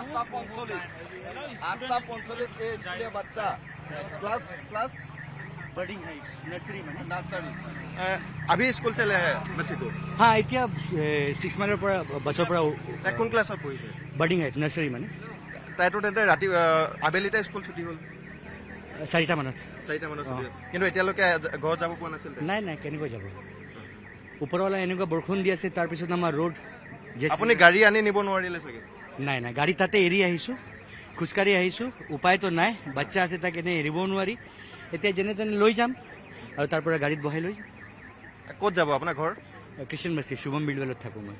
আঠটা পঞ্চল্লিশ আঠটা পঞ্চল্লিশ এই স্কুলীয়া বাচ্চা ক্লাস ক্লাস আভি স্কুল চলে হ্যাঁ এটা সিক্স মানের পর বাসের পর কোন ক্লাসের পড়ছে বার্ডিং হাইস নার্সারি মানে তাইতো তেন্তে ৰাতি আবেলিতে স্কুল ছুটি হ'ল চাৰিটা মানত চাৰিটা মানত কিন্তু এতিয়ালৈকে ঘৰত যাব পৰা নাছিল নাই নাই কেনেকৈ যাব ওপৰৱালা এনেকুৱা বৰষুণ দি আছে তাৰপিছত আমাৰ ৰ'দ আপুনি গাড়ী আনি নিব নোৱাৰিলে চাগে নাই নাই গাড়ী তাতে এৰি আহিছোঁ খোজকাঢ়ি আহিছোঁ উপায়তো নাই বাচ্চা আছে তাক এনেই এৰিবও নোৱাৰি এতিয়া যেনে তেনে লৈ যাম আৰু তাৰ পৰা গাড়ীত বহাই লৈ যাম ক'ত যাব আপোনাৰ ঘৰ কৃষ্ণ মাছি শুভম বিলবেলত থাকোঁ মই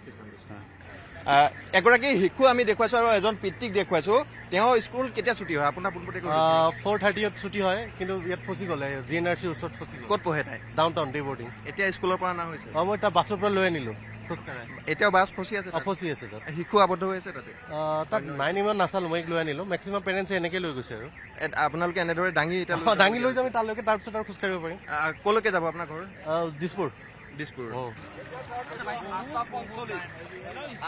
এগৰাকী শিশু আমি দেখুৱাইছোঁ আৰু এজন পিতৃক দেখুৱাইছোঁ তেওঁ স্কুল কেতিয়া ছুটি হয় আপোনাৰ পোনপটীয়াকৈ ফ'ৰ থাৰ্টিত ছুটি হয় কিন্তু ইয়াত ফচি গ'লে জি এন আৰ চিৰ ওচৰত ফচি ক'ত পঢ়ে তাই ডাউন টাউন ডে বৰ্ডিং এতিয়া স্কুলৰ পৰা অনা হৈছে অঁ মই তাৰ বাছৰ পৰা লৈ আনিলোঁ এতিয়াও বাছ ফচি আছে ফচি আছে শিশু আবদ্ধ হৈ আছে তাতে তাত নাই নিমান নাচালো মই লৈ আনিলো মেক্সিমাম পেৰেণ্টছে এনেকে লৈ গৈছে আৰু আপোনালোকে এনেদৰে দাঙি দাঙি লৈ যাম তালৈকে তাৰপিছত আৰু খোজকাঢ়িব পাৰিম কলৈকে যাব আপোনাৰ ঘৰ দিছপুৰ দিছপুৰ অঁ আঠটা পঞ্চল্লিছ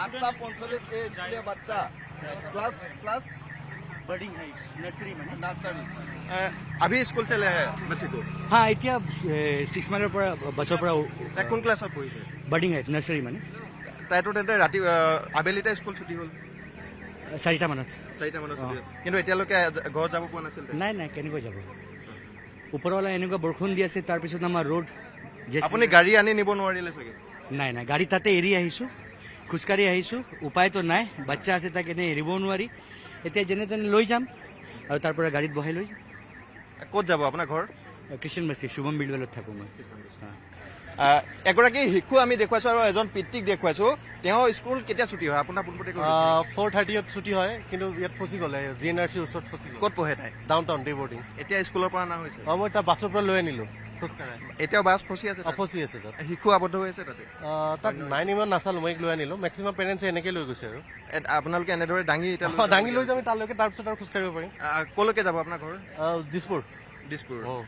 আঠটা পঞ্চল্লিছ এই স্কুলীয়া বাচ্ছা ক্লাছ ক্লাছ बर्डिंग है नर्सरी में नर्सरी अभी स्कूल चले है बच्चे को हाँ इतना सिक्स मंथ पर बच्चों पर कौन क्लास आप हुई है बर्डिंग है नर्सरी में तो तो तो राती अभी स्कूल छुट्टी हो सारीटा मानत सारीटा मानत किंतु एतिया लके घर जाबो पोना छिल नै नै केने को जाबो ऊपर वाला एनेगा बरखुन दिया से तार पिसत हमर रोड जे अपने गाड़ी आनी निबो नोरिले सके नै नै गाड़ी ताते एरी आइसु खुशकारी आइसु उपाय तो नै बच्चा से ता केने एरीबो नोरी এতিয়া যেনে তেনে লৈ যাম আৰু তাৰ পৰা গাড়ীত বহাই লৈ যাম ক'ত যাব আপোনাৰ ঘৰ কৃষ্ণ মিস্ত্ৰী শুভম বিলৱালত থাকোঁ মই এগৰাকী শিশু আমি দেখুৱাইছো আৰু এজন পিতৃক দেখুৱাইছো তেওঁ স্কুল কেতিয়া ছুটী হয় আপোনাৰ পোনপটীয়াকৈ ফ'ৰ থাৰ্টিত ছুটী হয় কিন্তু ইয়াত ফচি গ'লে জি এন আৰ চিৰ ওচৰত ফচি ক'ত পঢ়ে তাই ডাউন টাউন ডে বৰ্ডিং এতিয়া স্কুলৰ পৰা অনা হৈছে অঁ মই তাৰ বাছৰ পৰা লৈ আনিলোঁ এতিয়া বাছ ফচি আছে ফচি আছে তাত শিশু আবদ্ধ হৈ আছে তাতে তাত নাই নিমান নাচালো মই লৈ আনিলোঁ মেক্সিমাম পেৰেণ্টছে এনেকৈ লৈ গৈছে আৰু আপোনালোকে এনেদৰে দাঙি দাঙি লৈ যাম তালৈকে তাৰপিছত আৰু খোজকাঢ়িব পাৰিম ক'লৈকে যাব আপোনাৰ ঘৰ দিছপুৰ দিছপুৰ অঁ